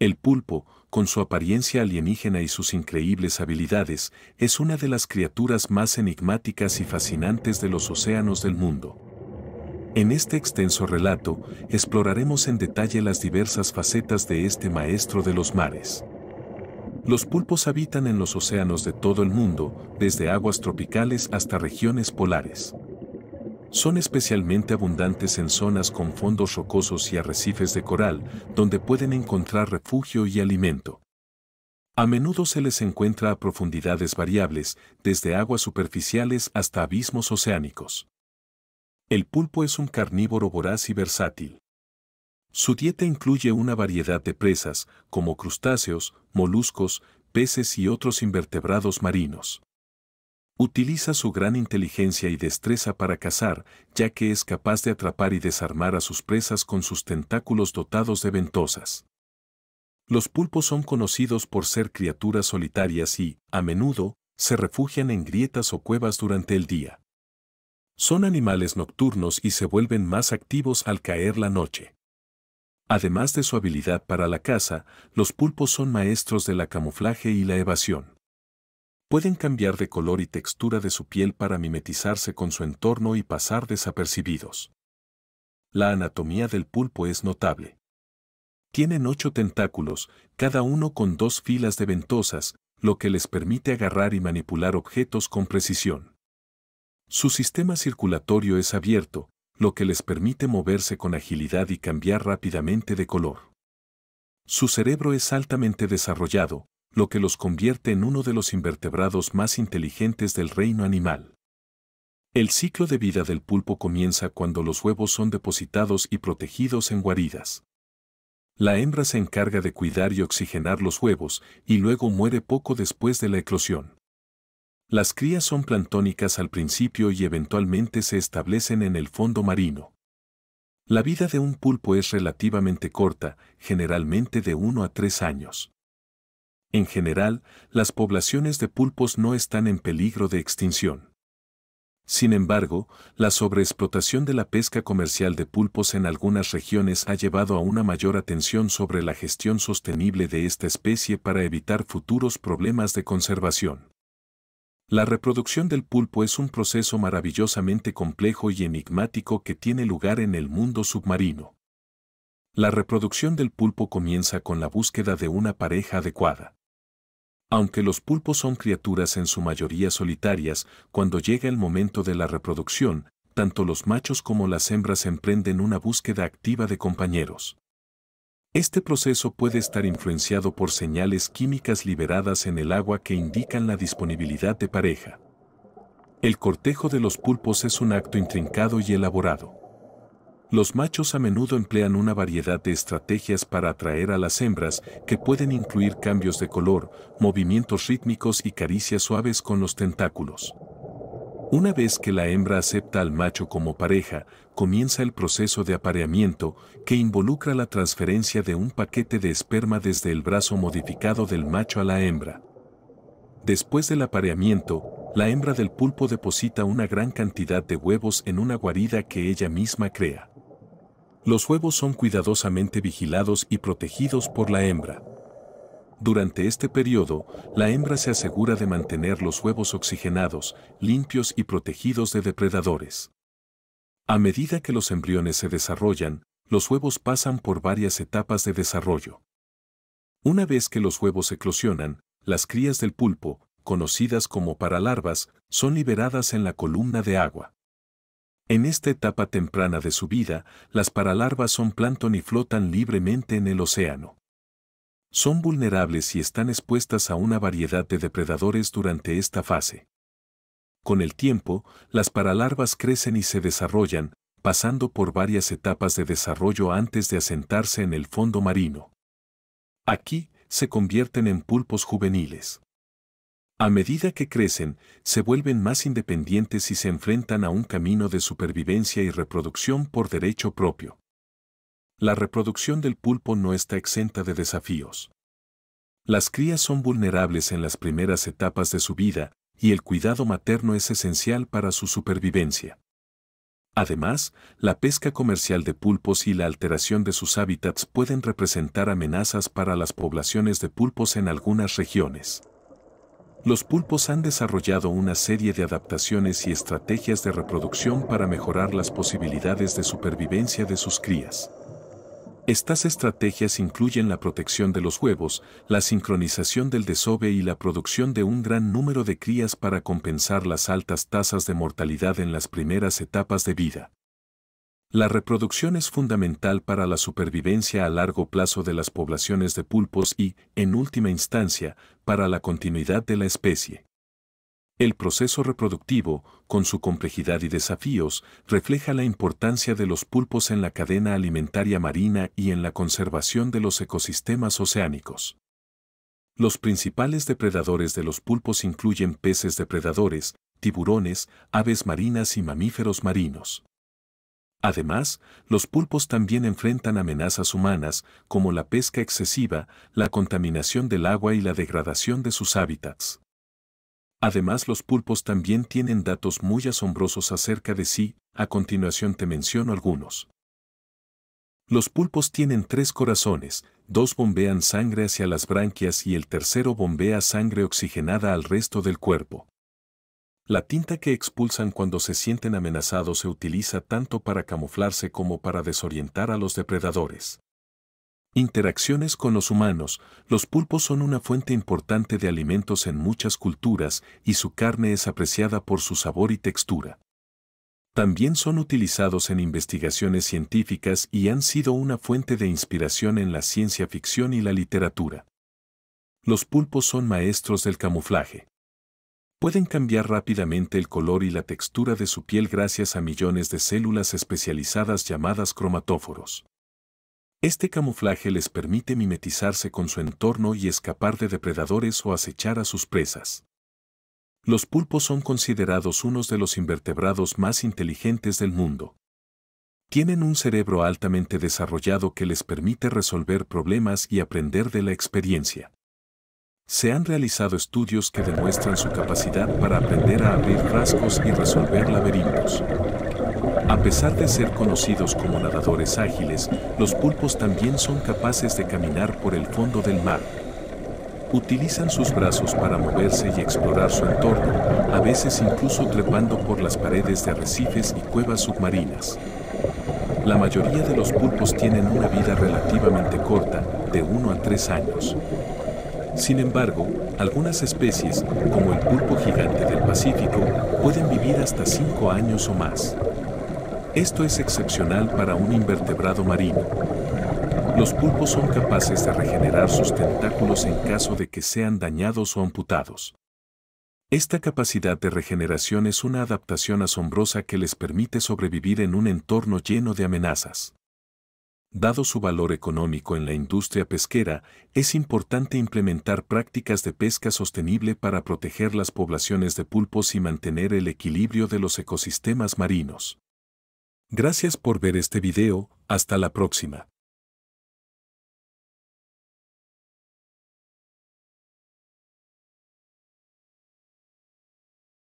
El pulpo, con su apariencia alienígena y sus increíbles habilidades, es una de las criaturas más enigmáticas y fascinantes de los océanos del mundo. En este extenso relato, exploraremos en detalle las diversas facetas de este maestro de los mares. Los pulpos habitan en los océanos de todo el mundo, desde aguas tropicales hasta regiones polares. Son especialmente abundantes en zonas con fondos rocosos y arrecifes de coral, donde pueden encontrar refugio y alimento. A menudo se les encuentra a profundidades variables, desde aguas superficiales hasta abismos oceánicos. El pulpo es un carnívoro voraz y versátil. Su dieta incluye una variedad de presas, como crustáceos, moluscos, peces y otros invertebrados marinos. Utiliza su gran inteligencia y destreza para cazar, ya que es capaz de atrapar y desarmar a sus presas con sus tentáculos dotados de ventosas. Los pulpos son conocidos por ser criaturas solitarias y, a menudo, se refugian en grietas o cuevas durante el día. Son animales nocturnos y se vuelven más activos al caer la noche. Además de su habilidad para la caza, los pulpos son maestros de la camuflaje y la evasión pueden cambiar de color y textura de su piel para mimetizarse con su entorno y pasar desapercibidos. La anatomía del pulpo es notable. Tienen ocho tentáculos, cada uno con dos filas de ventosas, lo que les permite agarrar y manipular objetos con precisión. Su sistema circulatorio es abierto, lo que les permite moverse con agilidad y cambiar rápidamente de color. Su cerebro es altamente desarrollado, lo que los convierte en uno de los invertebrados más inteligentes del reino animal. El ciclo de vida del pulpo comienza cuando los huevos son depositados y protegidos en guaridas. La hembra se encarga de cuidar y oxigenar los huevos y luego muere poco después de la eclosión. Las crías son plantónicas al principio y eventualmente se establecen en el fondo marino. La vida de un pulpo es relativamente corta, generalmente de 1 a 3 años. En general, las poblaciones de pulpos no están en peligro de extinción. Sin embargo, la sobreexplotación de la pesca comercial de pulpos en algunas regiones ha llevado a una mayor atención sobre la gestión sostenible de esta especie para evitar futuros problemas de conservación. La reproducción del pulpo es un proceso maravillosamente complejo y enigmático que tiene lugar en el mundo submarino. La reproducción del pulpo comienza con la búsqueda de una pareja adecuada. Aunque los pulpos son criaturas en su mayoría solitarias, cuando llega el momento de la reproducción, tanto los machos como las hembras emprenden una búsqueda activa de compañeros. Este proceso puede estar influenciado por señales químicas liberadas en el agua que indican la disponibilidad de pareja. El cortejo de los pulpos es un acto intrincado y elaborado. Los machos a menudo emplean una variedad de estrategias para atraer a las hembras que pueden incluir cambios de color, movimientos rítmicos y caricias suaves con los tentáculos. Una vez que la hembra acepta al macho como pareja, comienza el proceso de apareamiento que involucra la transferencia de un paquete de esperma desde el brazo modificado del macho a la hembra. Después del apareamiento, la hembra del pulpo deposita una gran cantidad de huevos en una guarida que ella misma crea. Los huevos son cuidadosamente vigilados y protegidos por la hembra. Durante este periodo, la hembra se asegura de mantener los huevos oxigenados, limpios y protegidos de depredadores. A medida que los embriones se desarrollan, los huevos pasan por varias etapas de desarrollo. Una vez que los huevos eclosionan, las crías del pulpo, conocidas como paralarvas, son liberadas en la columna de agua. En esta etapa temprana de su vida, las paralarvas son plancton y flotan libremente en el océano. Son vulnerables y están expuestas a una variedad de depredadores durante esta fase. Con el tiempo, las paralarvas crecen y se desarrollan, pasando por varias etapas de desarrollo antes de asentarse en el fondo marino. Aquí, se convierten en pulpos juveniles. A medida que crecen, se vuelven más independientes y se enfrentan a un camino de supervivencia y reproducción por derecho propio. La reproducción del pulpo no está exenta de desafíos. Las crías son vulnerables en las primeras etapas de su vida y el cuidado materno es esencial para su supervivencia. Además, la pesca comercial de pulpos y la alteración de sus hábitats pueden representar amenazas para las poblaciones de pulpos en algunas regiones los pulpos han desarrollado una serie de adaptaciones y estrategias de reproducción para mejorar las posibilidades de supervivencia de sus crías. Estas estrategias incluyen la protección de los huevos, la sincronización del desove y la producción de un gran número de crías para compensar las altas tasas de mortalidad en las primeras etapas de vida. La reproducción es fundamental para la supervivencia a largo plazo de las poblaciones de pulpos y, en última instancia, para la continuidad de la especie. El proceso reproductivo, con su complejidad y desafíos, refleja la importancia de los pulpos en la cadena alimentaria marina y en la conservación de los ecosistemas oceánicos. Los principales depredadores de los pulpos incluyen peces depredadores, tiburones, aves marinas y mamíferos marinos. Además, los pulpos también enfrentan amenazas humanas, como la pesca excesiva, la contaminación del agua y la degradación de sus hábitats. Además, los pulpos también tienen datos muy asombrosos acerca de sí, a continuación te menciono algunos. Los pulpos tienen tres corazones, dos bombean sangre hacia las branquias y el tercero bombea sangre oxigenada al resto del cuerpo. La tinta que expulsan cuando se sienten amenazados se utiliza tanto para camuflarse como para desorientar a los depredadores. Interacciones con los humanos. Los pulpos son una fuente importante de alimentos en muchas culturas y su carne es apreciada por su sabor y textura. También son utilizados en investigaciones científicas y han sido una fuente de inspiración en la ciencia ficción y la literatura. Los pulpos son maestros del camuflaje pueden cambiar rápidamente el color y la textura de su piel gracias a millones de células especializadas llamadas cromatóforos. Este camuflaje les permite mimetizarse con su entorno y escapar de depredadores o acechar a sus presas. Los pulpos son considerados unos de los invertebrados más inteligentes del mundo. Tienen un cerebro altamente desarrollado que les permite resolver problemas y aprender de la experiencia. Se han realizado estudios que demuestran su capacidad para aprender a abrir rasgos y resolver laberintos. A pesar de ser conocidos como nadadores ágiles, los pulpos también son capaces de caminar por el fondo del mar. Utilizan sus brazos para moverse y explorar su entorno, a veces incluso trepando por las paredes de arrecifes y cuevas submarinas. La mayoría de los pulpos tienen una vida relativamente corta, de 1 a 3 años. Sin embargo, algunas especies, como el pulpo gigante del Pacífico, pueden vivir hasta 5 años o más. Esto es excepcional para un invertebrado marino. Los pulpos son capaces de regenerar sus tentáculos en caso de que sean dañados o amputados. Esta capacidad de regeneración es una adaptación asombrosa que les permite sobrevivir en un entorno lleno de amenazas. Dado su valor económico en la industria pesquera, es importante implementar prácticas de pesca sostenible para proteger las poblaciones de pulpos y mantener el equilibrio de los ecosistemas marinos. Gracias por ver este video, hasta la próxima.